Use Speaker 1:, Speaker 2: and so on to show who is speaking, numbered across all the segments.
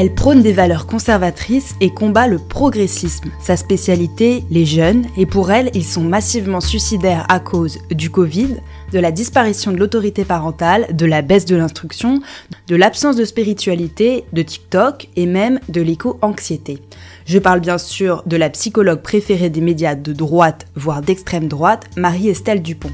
Speaker 1: Elle prône des valeurs conservatrices et combat le progressisme. Sa spécialité, les jeunes, et pour elle, ils sont massivement suicidaires à cause du Covid, de la disparition de l'autorité parentale, de la baisse de l'instruction, de l'absence de spiritualité, de TikTok et même de l'éco-anxiété. Je parle bien sûr de la psychologue préférée des médias de droite, voire d'extrême droite, Marie-Estelle Dupont.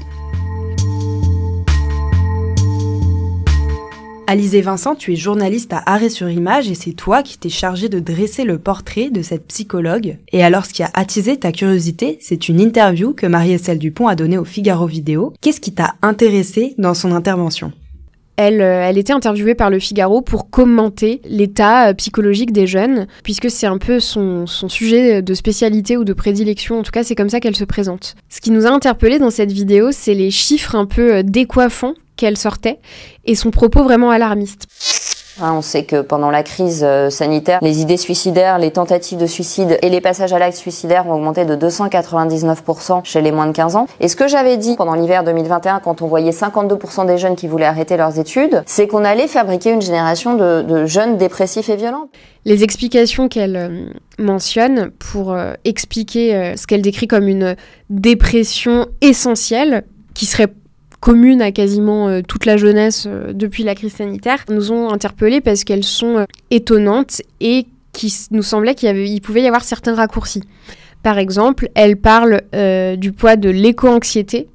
Speaker 1: Alizé Vincent, tu es journaliste à Arrêt sur Image et c'est toi qui t'es chargée de dresser le portrait de cette psychologue. Et alors, ce qui a attisé ta curiosité, c'est une interview que Marie-Estelle Dupont a donnée au Figaro Vidéo. Qu'est-ce qui t'a intéressé dans son intervention
Speaker 2: euh, elle, était interviewée par le Figaro pour commenter l'état euh, psychologique des jeunes, puisque c'est un peu son, son, sujet de spécialité ou de prédilection, en tout cas c'est comme ça qu'elle se présente. Ce qui nous a interpellé dans cette vidéo, c'est les chiffres un peu euh, décoiffants qu'elle sortait et son propos vraiment alarmiste.
Speaker 3: Ah, on sait que pendant la crise euh, sanitaire, les idées suicidaires, les tentatives de suicide et les passages à l'acte suicidaire ont augmenté de 299% chez les moins de 15 ans. Et ce que j'avais dit pendant l'hiver 2021, quand on voyait 52% des jeunes qui voulaient arrêter leurs études, c'est qu'on allait fabriquer une génération de, de, jeunes dépressifs et violents. Les explications qu'elle euh, mentionne pour euh, expliquer ce qu'elle décrit comme une
Speaker 2: dépression essentielle, qui serait commune à quasiment euh, toute la jeunesse euh, depuis la crise sanitaire, nous ont interpellés parce qu'elles sont euh, étonnantes et qui nous semblait qu'il pouvait y avoir certains raccourcis. Par exemple, elle parle du poids de l'éco-anxiété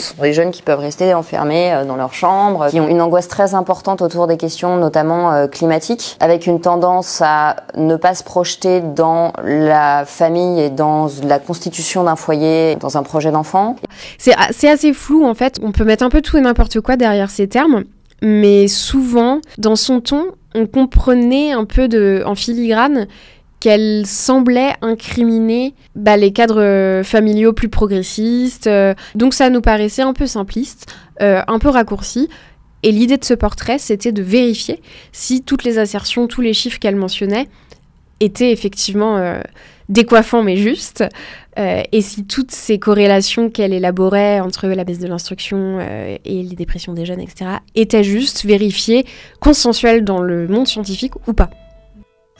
Speaker 3: ce sont des jeunes qui peuvent rester enfermés euh, dans leur chambre, qui ont une angoisse très importante autour des questions notamment euh, climatiques, avec une tendance à ne pas se projeter dans la famille et dans la constitution d'un foyer, dans un projet d'enfant. C'est assez flou en fait, on peut mettre un peu tout et n'importe quoi derrière
Speaker 2: ces termes, mais souvent, dans son ton, on comprenait un peu de, en filigrane qu'elle semblait incriminer bah, les cadres euh, familiaux plus progressistes. Euh, donc ça nous paraissait un peu simpliste, euh, un peu raccourci. Et l'idée de ce portrait, c'était de vérifier si toutes les assertions, tous les chiffres qu'elle mentionnait étaient effectivement décoiffants mais justes, et si toutes ces corrélations qu'elle élaborait entre la baisse de l'instruction et les dépressions des jeunes, etc., étaient justes, vérifiées, consensuelles dans le monde scientifique ou pas.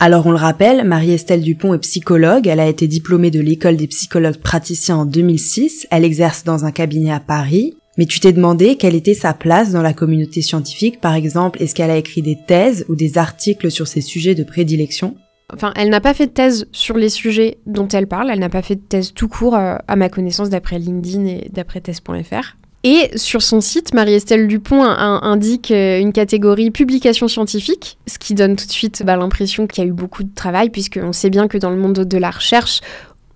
Speaker 1: Alors on le rappelle, Marie-Estelle Dupont est psychologue, elle a été diplômée de l'école des psychologues praticiens en 2006, elle exerce dans un cabinet à Paris, mais tu t'es demandé quelle était sa place dans la communauté scientifique, par exemple, est-ce qu'elle a écrit des thèses ou des articles sur ses sujets de prédilection
Speaker 2: Enfin, elle n'a pas fait de thèse sur les sujets dont elle parle, elle n'a pas fait de thèse tout court, euh, à ma connaissance, d'après LinkedIn et d'après thèse.fr. Et sur son site, Marie-Estelle Dupont indique euh, une catégorie publication scientifique, ce qui donne tout de suite bah, l'impression qu'il y a eu beaucoup de travail, puisqu'on sait bien que dans le monde de la recherche,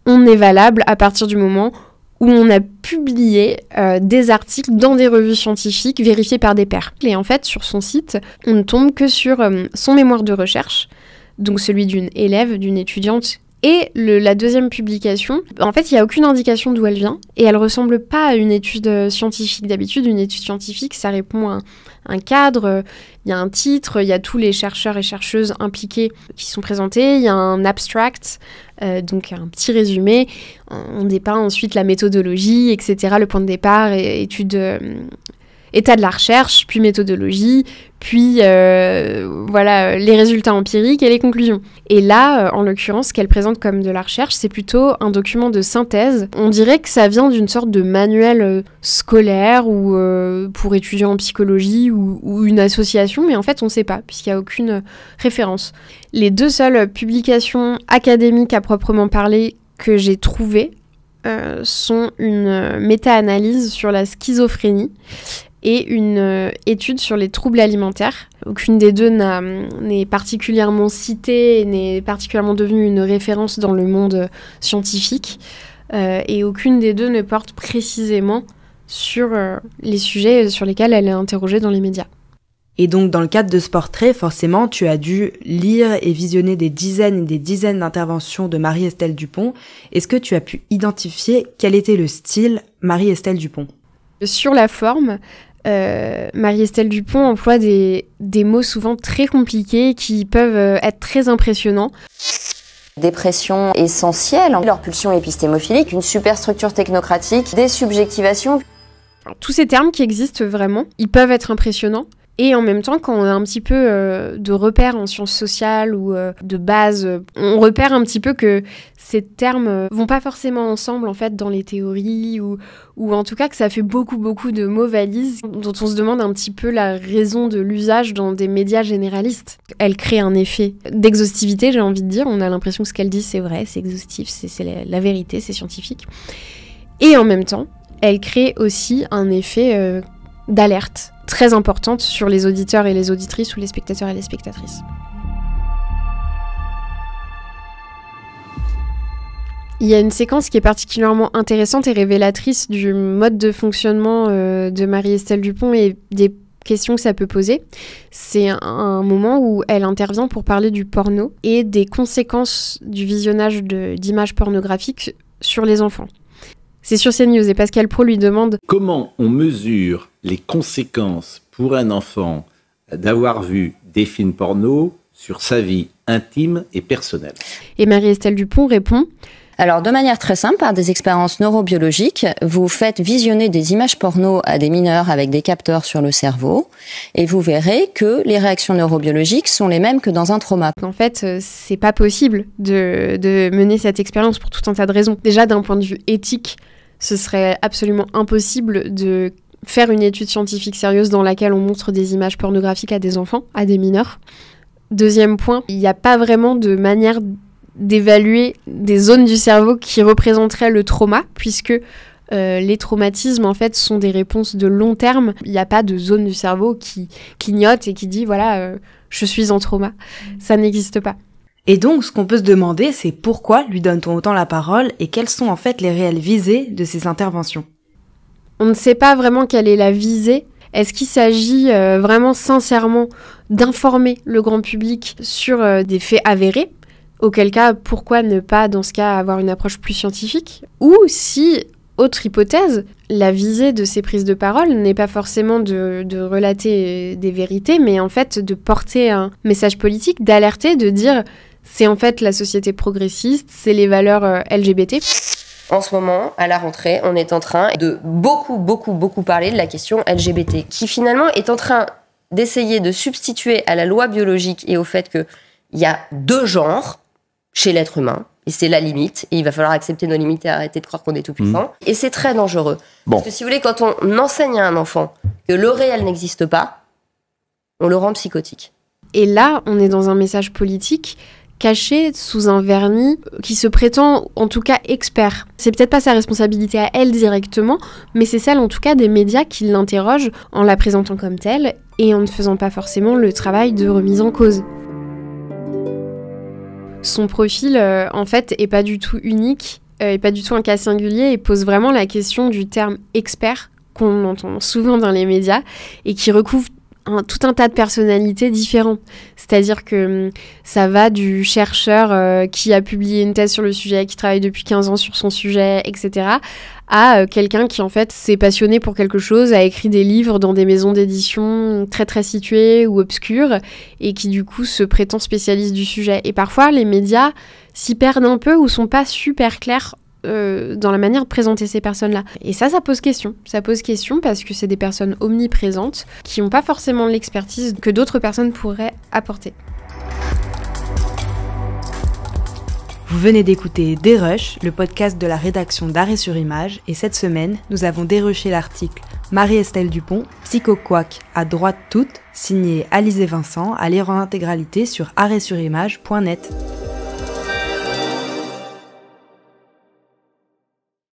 Speaker 2: on est valable à partir du moment où on a publié euh, des articles dans des revues scientifiques vérifiées par des pairs. Et en fait, sur son site, on ne tombe que sur euh, son mémoire de recherche, donc celui d'une élève, d'une étudiante et la deuxième publication, en fait, il n'y a aucune indication d'où elle vient et elle ne ressemble pas à une étude euh, scientifique. D'habitude, une étude scientifique, ça répond à un, cadre, il y a un titre, il y a tous les chercheurs et chercheuses impliqués qui sont présentés, il y a un abstract, euh, donc un petit résumé. On dépeint ensuite la méthodologie, etc., le point de départ, étude. Euh, état de la recherche, puis méthodologie, puis euh, voilà les résultats empiriques et les conclusions. Et là, euh, en l'occurrence, ce qu'elle présente comme de la recherche, c'est plutôt un document de synthèse. On dirait que ça vient d'une sorte de manuel euh, scolaire ou pour étudiants en psychologie ou, une association, mais en fait, on ne sait pas puisqu'il n'y a aucune référence. Les deux seules publications académiques à proprement parler que j'ai trouvées sont une méta-analyse sur la schizophrénie et une euh, étude sur les troubles alimentaires. Aucune des deux n'est particulièrement citée et n'est particulièrement devenue une référence dans le monde euh, scientifique. Euh, et aucune des deux ne porte précisément sur les sujets sur lesquels elle est interrogée dans les médias.
Speaker 1: Et donc dans le cadre de ce portrait, forcément, tu as dû lire et visionner des dizaines et des dizaines d'interventions de Marie-Estelle Dupont. Est-ce que tu as pu identifier quel était le style Marie-Estelle Dupont
Speaker 2: Sur la forme, euh, Marie-Estelle Dupont emploie des, mots souvent très compliqués qui peuvent euh, être très
Speaker 3: impressionnants. Dépression essentielle, hein. leur pulsion épistémophilique, une superstructure technocratique, des subjectivations. Tous ces termes qui existent vraiment, ils peuvent
Speaker 2: être impressionnants, et en même temps, quand on a un petit peu euh, de repères en sciences sociales ou euh, de base, on repère un petit peu que ces termes euh, vont pas forcément ensemble en fait dans les théories ou, ou en tout cas que ça fait beaucoup beaucoup de mots valises dont on se demande un petit peu la raison de l'usage dans des médias généralistes. Elle crée un effet d'exhaustivité, j'ai envie de dire. On a l'impression que ce qu'elle dit c'est vrai, c'est exhaustif, c'est la, vérité, c'est scientifique. Et en même temps, elle crée aussi un effet d'alerte très importante sur les auditeurs et les auditrices ou les spectateurs et les spectatrices. Il y a une séquence qui est particulièrement intéressante et révélatrice du mode de fonctionnement euh, de Marie-Estelle Dupont et des questions que ça peut poser. C'est un moment où elle intervient pour parler du porno et des conséquences du visionnage d'images pornographiques sur les enfants. C'est sur CNews et Pascal Pro lui demande Comment on mesure les conséquences
Speaker 1: pour un enfant d'avoir vu des films porno sur sa vie intime
Speaker 2: et personnelle
Speaker 3: Et Marie-Estelle Dupont répond alors, de manière très simple, par des expériences neurobiologiques, vous faites visionner des images porno à des mineurs avec des capteurs sur le cerveau, et vous verrez que les réactions neurobiologiques sont les mêmes que dans un trauma. En fait, euh,
Speaker 2: c'est pas possible de, de mener cette expérience pour tout un tas de raisons. Déjà, d'un point de vue éthique, ce serait absolument impossible de faire une étude scientifique sérieuse dans laquelle on montre des images pornographiques à des enfants, à des mineurs. Deuxième point, il n'y a pas vraiment de manière d'évaluer des zones du cerveau qui représenteraient le trauma, puisque euh, les traumatismes, en fait, sont des réponses de long terme. Il n'y a pas de zone du cerveau qui clignote et qui dit, voilà, euh, je suis en trauma. Ça n'existe pas.
Speaker 1: Et donc, ce qu'on peut se demander, c'est pourquoi lui donne-t-on autant la parole et quelles sont en fait les réelles visées
Speaker 2: de ces interventions On ne sait pas vraiment quelle est la visée. Est-ce qu'il s'agit euh, vraiment sincèrement d'informer le grand public sur des faits avérés auquel cas pourquoi ne pas dans ce cas avoir une approche plus scientifique Ou si, autre hypothèse, la visée de ces prises de parole n'est pas forcément de, relater des vérités, mais en fait de porter un message politique, d'alerter, de dire c'est en
Speaker 3: fait la société progressiste, c'est les valeurs euh, LGBT. En ce moment, à la rentrée, on est en train de beaucoup, beaucoup, beaucoup parler de la question LGBT, qui finalement est en train d'essayer de substituer à la loi biologique et au fait qu'il y a deux genres chez l'être humain. Et c'est la limite. Et il va falloir accepter nos limites et arrêter de croire qu'on est tout puissant. Mhm. Et c'est très dangereux. Parce que si vous voulez, quand on enseigne à un enfant que le réel n'existe pas, on le rend psychotique. Et là, on est dans un message politique
Speaker 2: caché sous un vernis qui se prétend en tout cas expert. C'est peut-être pas sa responsabilité à elle directement, mais c'est celle en tout cas des médias qui l'interrogent en la présentant comme telle et en ne faisant pas forcément le travail de remise en cause son profil, euh, en fait, est pas du tout unique, n'est euh, pas du tout un cas singulier, et pose vraiment la question du terme expert qu'on entend souvent dans les médias et qui recouvre tout un tas de personnalités différentes. C'est-à-dire que hum, ça va du chercheur euh, qui a publié une thèse sur le sujet, qui travaille depuis 15 ans sur son sujet, etc., à euh, quelqu'un qui en fait s'est passionné pour quelque chose, a écrit des livres dans des maisons d'édition très très situées ou obscures, et qui du coup se prétend spécialiste du sujet. Et parfois les médias s'y perdent un peu ou sont pas super clairs euh, dans la manière de présenter ces personnes-là. Et ça, ça pose question. Ça pose question parce que c'est des personnes omniprésentes qui n'ont pas forcément l'expertise que d'autres personnes pourraient apporter.
Speaker 1: Vous venez d'écouter Dérush, le podcast de la rédaction d'Arrêt sur Image, et cette semaine, nous avons dérushé l'article Marie-Estelle Dupont, Psychoquac à droite toute, signé et Vincent, à lire en intégralité sur arrêtsurimage.net.